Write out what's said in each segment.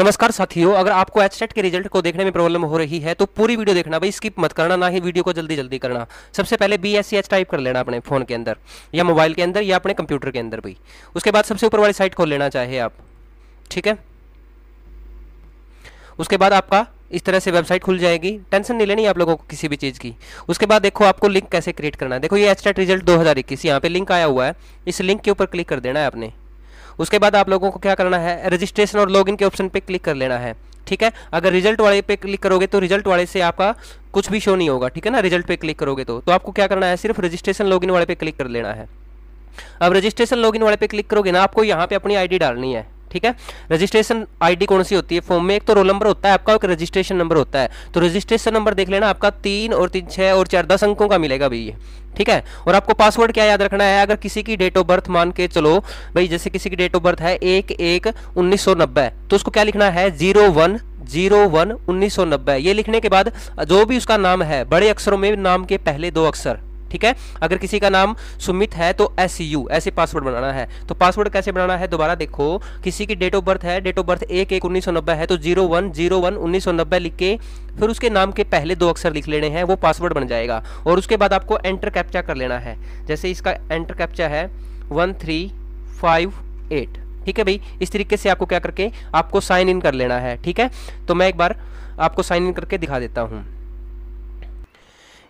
नमस्कार साथियों अगर आपको एच के रिजल्ट को देखने में प्रॉब्लम हो रही है तो पूरी वीडियो देखना भाई स्किप मत करना ना ही वीडियो को जल्दी जल्दी करना सबसे पहले बी एस टाइप कर लेना अपने फोन के अंदर या मोबाइल के अंदर या अपने कंप्यूटर के अंदर भाई उसके बाद सबसे ऊपर वाली साइट खोल लेना चाहिए आप ठीक है उसके बाद आपका इस तरह से वेबसाइट खुल जाएगी टेंशन नहीं लेनी आप लोगों को किसी भी चीज़ की उसके बाद देखो आपको लिंक कैसे क्रिएट करना है देखो ये एच रिजल्ट दो हज़ार इक्कीस यहाँ पे लिंक आया हुआ है इस लिंक के ऊपर क्लिक कर देना है आपने उसके बाद आप लोगों को क्या करना है रजिस्ट्रेशन और लॉगिन के ऑप्शन पे क्लिक कर लेना है ठीक है अगर रिजल्ट वाले पे क्लिक करोगे तो रिजल्ट वाले से आपका कुछ भी शो नहीं होगा ठीक है ना रिजल्ट पे क्लिक करोगे तो तो आपको क्या करना है सिर्फ रजिस्ट्रेशन लॉगिन वाले पे क्लिक कर लेना है अब रजिस्ट्रेशन लॉगिन वाले पे क्लिक करोगे ना आपको यहाँ पे अपनी आईडी डालनी है ठीक है रजिस्ट्रेशन आईडी कौन सी होती है फॉर्म में एक तो रोल नंबर होता है आपका एक रजिस्ट्रेशन नंबर होता है तो रजिस्ट्रेशन नंबर देख लेना आपका तीन और तीन छः और चार दस अंकों का मिलेगा भाई ये ठीक है और आपको पासवर्ड क्या याद रखना है अगर किसी की डेट ऑफ बर्थ मान के चलो भाई जैसे किसी की डेट ऑफ बर्थ है एक एक उन्नीस तो उसको क्या लिखना है जीरो वन जीरो वन उन्नीस सौ नब्बे ये लिखने के बाद जो भी उसका नाम है बड़े अक्षरों में नाम के पहले दो अक्षर ठीक है अगर किसी का नाम सुमित है तो एस यू ऐसे पासवर्ड बनाना है तो पासवर्ड कैसे बनाना है दोबारा देखो किसी की डेट ऑफ बर्थ है डेट ऑफ बर्थ एक एक उन्नीस सौ नब्बे है तो जीरो वन जीरो वन उन्नीस सौ नब्बे लिख के फिर उसके नाम के पहले दो अक्षर लिख लेने हैं वो पासवर्ड बन जाएगा और उसके बाद आपको एंटर कैप्चा कर लेना है जैसे इसका एंटर कैप्चा है वन थ्री फाइव एट ठीक है भाई इस तरीके से आपको क्या करके आपको साइन इन कर लेना है ठीक है तो मैं एक बार आपको साइन इन करके दिखा देता हूँ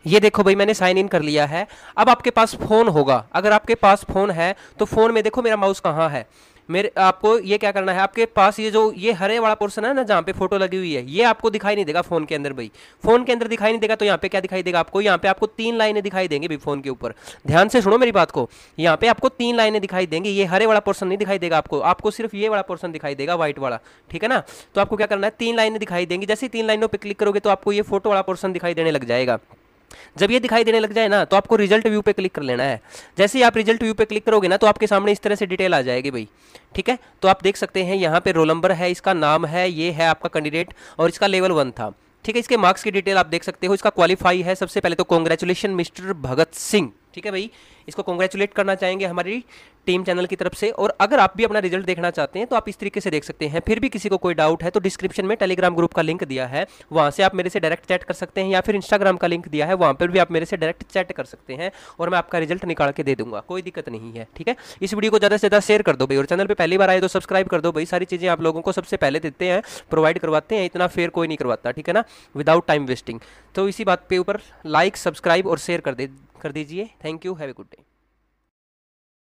ये देखो भाई मैंने साइन इन कर लिया है अब आपके पास फ़ोन होगा अगर आपके पास फ़ोन है तो फ़ोन में देखो मेरा माउस कहाँ है मेरे आपको ये क्या करना है आपके पास ये जो ये हरे वाला पोर्सन है ना जहाँ पे फोटो लगी हुई है ये आपको दिखाई नहीं देगा फोन के अंदर भाई फोन के अंदर दिखाई नहीं देगा तो यहाँ पे क्या दिखाई देगा आपको यहाँ पे आपको तीन लाइनें दिखाई देंगे भाई फोन के ऊपर ध्यान से सुनो मेरी बात को यहाँ पे आपको तीन लाइनें दिखाई देंगी ये हरे वाला पोर्सन नहीं दिखाई देगा आपको आपको सिर्फ ये वाला पोर्सन दिखाई देगा व्हाइट वाला ठीक है ना तो आपको क्या करना है तीन लाइनें दिखाई देंगी जैसे तीन लाइनों पर क्लिक करोगे तो आपको ये फोटो वाला पोर्सन दिखाई देने लग जाएगा जब ये दिखाई देने लग जाए ना तो आपको रिजल्ट व्यू पे क्लिक कर लेना है जैसे ही आप रिजल्ट व्यू पे क्लिक करोगे ना तो आपके सामने इस तरह से डिटेल आ जाएगी भाई ठीक है तो आप देख सकते हैं यहाँ पे रोल नंबर है इसका नाम है ये है आपका कैंडिडेट और इसका लेवल वन था ठीक है इसके मार्क्स की डिटेल आप देख सकते हो इसका क्वालिफाई है सबसे पहले तो कॉन्ग्रेचुलेशन मिस्टर भगत सिंह ठीक है भाई इसको कॉन्ग्रेचुलेट करना चाहेंगे हमारी टीम चैनल की तरफ से और अगर आप भी अपना रिजल्ट देखना चाहते हैं तो आप इस तरीके से देख सकते हैं फिर भी किसी को कोई डाउट है तो डिस्क्रिप्शन में टेलीग्राम ग्रुप का लिंक दिया है वहाँ से आप मेरे से डायरेक्ट चैट कर सकते हैं या फिर इंस्टाग्राम का लिंक दिया है वहाँ पर भी आप मेरे से डायरेक्ट चैट कर सकते हैं और मैं आपका रिजल्ट निकाल के दे दूंगा कोई दिक्कत नहीं है ठीक है इस वीडियो को ज़्यादा से ज़्यादा शेयर कर दो भाई और चैनल पर पहली बार आए तो सब्सक्राइब कर दो भाई सारी चीज़ें आप लोगों को सबसे पहले देते हैं प्रोवाइड करवाते हैं इतना फेयर कोई नहीं करवाता ठीक है ना विदाउट टाइम वेस्टिंग तो इसी बात पर ऊपर लाइक सब्सक्राइब और शेयर कर दे कर दीजिए thank you have a good day